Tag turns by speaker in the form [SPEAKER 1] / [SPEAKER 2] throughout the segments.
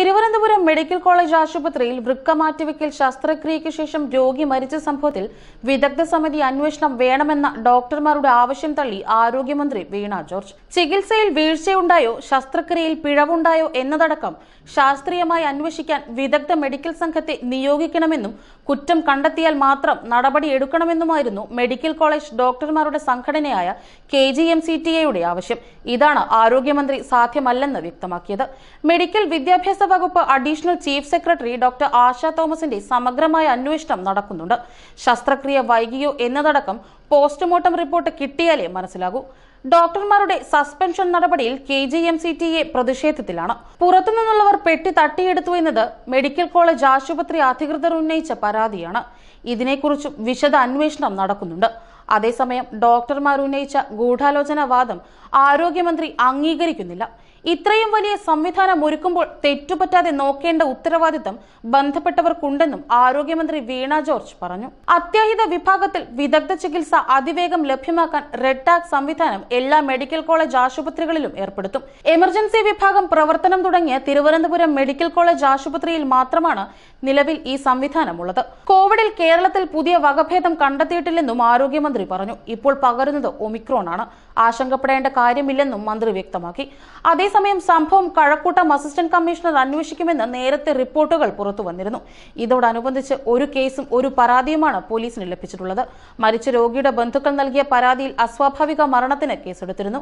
[SPEAKER 1] Thiruvananthapuram medical college ആശുപത്രിയിൽ വൃക്ക മാറ്റിവെക്കൽ ശസ്ത്രക്രിയയ്ക്ക് ശേഷം രോഗി മരിച്ച സംഭവത്തിൽ വിദഗ്ധ സമിതി അന്വേഷണം വേണമെന്ന ഡോക്ടർമാരുടെ ആവശ്യം തള്ളി ആരോഗ്യമന്ത്രി വീണ ജോർജ് ചികിത്സയിൽ വീഴ്ചയുണ്ടായോ ശസ്ത്രക്രിയയിൽ പിഴവുണ്ടായോ എന്നതടക്കം ശാസ്ത്രീയമായി അന്വേഷിക്കാൻ വിദഗ്ധ മെഡിക്കൽ സംഘത്തെ നിയോഗിക്കണമെന്നും കുറ്റം കണ്ടെത്തിയാൽ മാത്രം നടപടി എടുക്കണമെന്നുമായിരുന്നു മെഡിക്കൽ കോളേജ് ഡോക്ടർമാരുടെ സംഘടനയായ K G M C T എയുടെ ആവശ്യം ഇതാണ് ആരോഗ്യമന്ത്രി സാധ്യമല്ലെന്ന് വ്യക്തമാക്കിയത് മെഡിക്കൽ വിദ്യാഭ്യാസ വകുപ്പ് additional chief secretary doctor Asha തോമസിന്റെ സമഗ്രമായ അന്വേഷണം നടക്കുന്നുണ്ട് ശസ്ത്രക്രിയ വൈകിയോ എന്നതടക്കം പോസ്റ്റ്മോർട്ടം റിപ്പോർട്ട് കിട്ടിയാലേ മനസ്സിലാകൂ ഡോക്ടർമാരുടെ സസ്പെൻഷൻ നടപടിയിൽ K G M C T A പ്രതിഷേധത്തിലാണ് പുറത്തുനിന്നുള്ളവർ പെട്ടി തട്ടിയെടുത്തു എന്നത് മെഡിക്കൽ കോളേജ് ആശുപത്രി അധികൃതർ ഉന്നയിച്ച പരാതിയാണ് ഇതിനെക്കുറിച്ചും വിശദ അന്വേഷണം നടക്കുന്നുണ്ട് അതേസമയം ഡോക്ടർമാർ ഉന്നയിച്ച വാദം ആരോഗ്യമന്ത്രി അംഗീകരിക്കുന്നില്ല ഇത്രയും വലിയ സംവിധാനം ഒരുക്കുമ്പോൾ തെറ്റുപറ്റാതെ നോക്കേണ്ട ഉത്തരവാദിത്തം ബന്ധപ്പെട്ടവർക്കുണ്ടെന്നും ആരോഗ്യമന്ത്രി വീണ ജോർജ് പറഞ്ഞു അത്യാഹിത വിഭാഗത്തിൽ വിദഗ്ധ ചികിത്സ അതിവേഗം ലഭ്യമാക്കാൻ റെഡ് ടാഗ് സംവിധാനം എല്ലാ മെഡിക്കൽ കോളേജ് ആശുപത്രികളിലും ഏർപ്പെടുത്തും എമർജൻസി വിഭാഗം പ്രവർത്തനം തുടങ്ങിയ തിരുവനന്തപുരം മെഡിക്കൽ കോളേജ് ആശുപത്രിയിൽ മാത്രമാണ് നിലവിൽ ഈ സംവിധാനമുള്ളത് കോവിഡിൽ കേരളത്തിൽ പുതിയ വകഭേദം കണ്ടെത്തിയിട്ടില്ലെന്നും ആരോഗ്യമന്ത്രി മന്ത്രി പറഞ്ഞു ഇപ്പോൾ പകരുന്നത് ഒമിക്രോൺ ആണ് ആശങ്കപ്പെടേണ്ട കാര്യമില്ലെന്നും മന്ത്രി വ്യക്തമാക്കി അതേസമയം സംഭവം കഴക്കൂട്ടം അസിസ്റ്റന്റ് കമ്മീഷണർ അന്വേഷിക്കുമെന്ന് നേരത്തെ റിപ്പോർട്ടുകൾ പുറത്തു വന്നിരുന്നു ഇതോടനുബന്ധിച്ച് ഒരു കേസും ഒരു പരാതിയുമാണ് പോലീസിന് ലഭിച്ചിട്ടുള്ളത് മരിച്ച രോഗിയുടെ ബന്ധുക്കൾ നൽകിയ പരാതിയിൽ അസ്വാഭാവിക മരണത്തിന് കേസെടുത്തിരുന്നു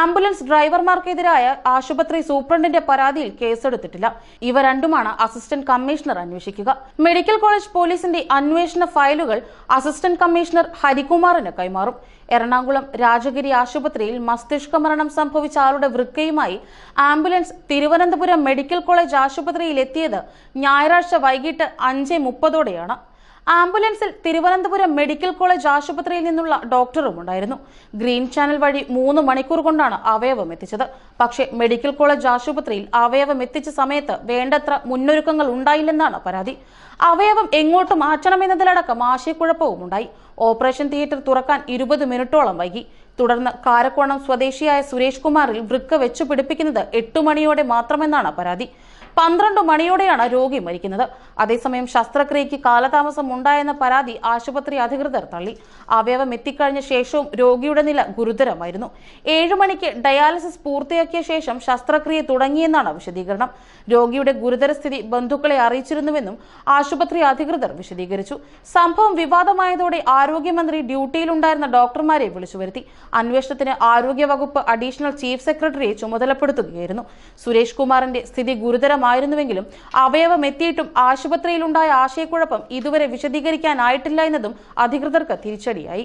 [SPEAKER 1] ആംബുലൻസ് ഡ്രൈവർമാർക്കെതിരായ ആശുപത്രി സൂപ്രണ്ടിന്റെ പരാതിയിൽ കേസെടുത്തിട്ടില്ല ഇവ രണ്ടുമാണ് അസിസ്റ്റന്റ് കമ്മീഷണർ അന്വേഷിക്കുക മെഡിക്കൽ കോളേജ് പോലീസിന്റെ അന്വേഷണ ഫയലുകൾ അസിസ്റ്റന്റ് കമ്മീഷണർ ഹരികുമാർ സുകുമാരന് കൈമാറും എറണാകുളം രാജഗിരി ആശുപത്രിയിൽ മസ്തിഷ്ക മരണം സംഭവിച്ച ആളുടെ വൃക്കയുമായി ആംബുലൻസ് തിരുവനന്തപുരം മെഡിക്കൽ കോളേജ് ആശുപത്രിയിൽ എത്തിയത് ഞായറാഴ്ച വൈകിട്ട് അഞ്ച് മുപ്പതോടെയാണ് ആംബുലൻസിൽ തിരുവനന്തപുരം മെഡിക്കൽ കോളേജ് ആശുപത്രിയിൽ നിന്നുള്ള ഡോക്ടറും ഉണ്ടായിരുന്നു ഗ്രീൻ ചാനൽ വഴി മൂന്ന് മണിക്കൂർ കൊണ്ടാണ് അവയവം എത്തിച്ചത് പക്ഷേ മെഡിക്കൽ കോളേജ് ആശുപത്രിയിൽ അവയവം എത്തിച്ച സമയത്ത് വേണ്ടത്ര മുന്നൊരുക്കങ്ങൾ ഉണ്ടായില്ലെന്നാണ് പരാതി അവയവം എങ്ങോട്ട് മാറ്റണമെന്നതിലടക്കം ആശയക്കുഴപ്പവും ഉണ്ടായി ഓപ്പറേഷൻ തിയേറ്റർ തുറക്കാൻ ഇരുപത് മിനിറ്റോളം വൈകി തുടർന്ന് കാരക്കോണം സ്വദേശിയായ സുരേഷ് കുമാറിൽ വൃക്ക വെച്ചു പിടിപ്പിക്കുന്നത് എട്ട് മണിയോടെ മാത്രമെന്നാണ് പരാതി പന്ത്രണ്ട് മണിയോടെയാണ് രോഗി മരിക്കുന്നത് അതേസമയം ശസ്ത്രക്രിയയ്ക്ക് കാലതാമസം ഉണ്ടായെന്ന പരാതി ആശുപത്രി അധികൃതർ തള്ളി അവയവം എത്തിക്കഴിഞ്ഞ ശേഷവും രോഗിയുടെ നില ഗുരുതരമായിരുന്നു ഏഴു മണിക്ക് ഡയാലിസിസ് പൂർത്തിയാക്കിയ ശേഷം ശസ്ത്രക്രിയ തുടങ്ങിയെന്നാണ് വിശദീകരണം രോഗിയുടെ ഗുരുതര സ്ഥിതി ബന്ധുക്കളെ അറിയിച്ചിരുന്നുവെന്നും ആശുപത്രി അധികൃതർ വിശദീകരിച്ചു സംഭവം വിവാദമായതോടെ ആരോഗ്യമന്ത്രി ഡ്യൂട്ടിയിലുണ്ടായിരുന്ന ഡോക്ടർമാരെ വിളിച്ചു വരുത്തി അന്വേഷണത്തിന് ആരോഗ്യവകുപ്പ് അഡീഷണൽ ചീഫ് സെക്രട്ടറിയെ ചുമതലപ്പെടുത്തുകയായിരുന്നു സുരേഷ് കുമാറിന്റെ സ്ഥിതി ഗുരുതരമായി ആവശ്യമായിരുന്നുവെങ്കിലും അവയവം എത്തിയിട്ടും ആശുപത്രിയിലുണ്ടായ ആശയക്കുഴപ്പം ഇതുവരെ വിശദീകരിക്കാനായിട്ടില്ല എന്നതും അധികൃതർക്ക് തിരിച്ചടിയായി